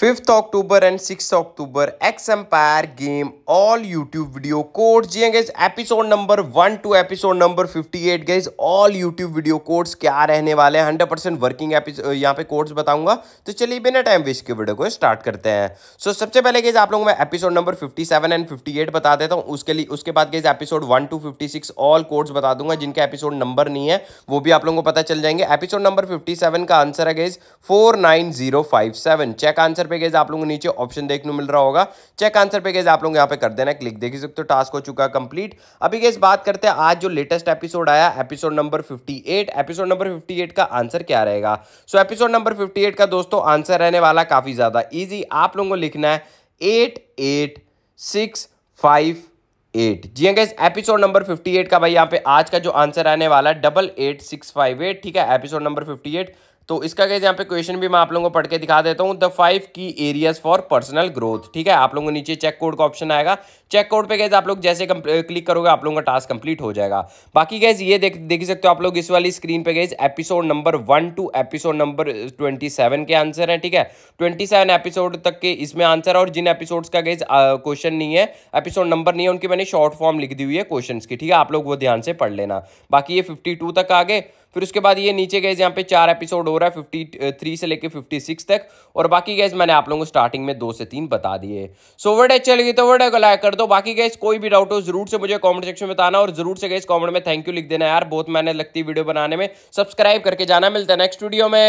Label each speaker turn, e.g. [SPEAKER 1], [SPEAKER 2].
[SPEAKER 1] fifth October and six October X Empire game all YouTube video codes जी guys episode number one two episode number fifty eight guys all YouTube video codes क्या रहने वाले हैं hundred percent working यहाँ पे codes बताऊंगा तो चलिए बिना टाइम वेस्ट के वीडियो को स्टार्ट करते हैं सो so, सबसे पहले गैस आप लोगों में episode number fifty seven and fifty eight बता देता हूँ उसके लिए उसके बाद guys episode one two fifty six all codes बता दूंगा जिनके एपिसोड नंबर नहीं है वो भी आप लोगों को पता चल जाएंगे एपिसोड नंबर फिफ्टी सेवन का आंसर है guys four nine zero five seven check answer answer पे गए आप लोगों को नीचे ऑप्शन देखने मिल रहा होगा चेक आंसर पे गए आप लोग यहाँ पे कर देना क्लिक देख सकते हो टास्क हो चुका कंप्लीट अभी गए बात करते हैं आज जो लेटेस्ट एपिसोड आया episode number fifty episode number fifty का आंसर क्या रहेगा सो एपिसोड नंबर फिफ्टी का दोस्तों आंसर रहने वाला काफी ज्यादा ईजी आप लोगों को लिखना है eight eight six five eight जी guys episode number fifty eight का भाई यहाँ पे आज का जो आंसर आने वाला है double eight six five eight ठीक है एपिसोड नंबर फिफ्टी एट तो इसका कैसे यहाँ पे क्वेश्चन भी मैं आप लोगों को पढ़ के दिखा देता हूँ the five key areas for personal growth ठीक है आप लोगों को नीचे चेक कोड का ऑप्शन आएगा चेक कोड पे कैसे आप लोग जैसे क्लिक करोगे आप लोगों का टास्क कंप्लीट हो जाएगा बाकी कैसे ये देख देख सकते हो आप लोग इस वाली स्क्रीन पे गए episode number one two episode number twenty seven के आंसर है ठीक है ट्वेंटी सेवन एपिसोड तक के इसमें आंसर है और जिन एपिसोड का गैस क्वेश्चन नहीं है एपिसोड नंबर नहीं है उनकी मैंने शॉर्ट फॉर्म लिख दी हुई है क्वेश्चन की ठीक है आप लोग वो ध्यान से पढ़ लेना बाकी ये फिफ्टी तक आ गए फिर उसके बाद ये नीचे गए यहाँ पे चार एपिसोड हो रहा है फिफ्टी थ्री uh, से लेकर फिफ्टी सिक्स तक और बाकी गैस मैंने आप लोगों को स्टार्टिंग में दो से तीन बता दिए सो वर्ड अच्छी लगी तो वर्ड को लाइक कर दो बाकी गैस कोई भी डाउट हो जरूर से मुझे कॉमेंट सेक्शन में बताना और जरूर से गए कॉमेंट में थैंक यू लिख देना यार बहुत मेहनत लगती है वीडियो बनाने में सब्सक्राइब करके जाना मिलता है नेक्स्ट वीडियो में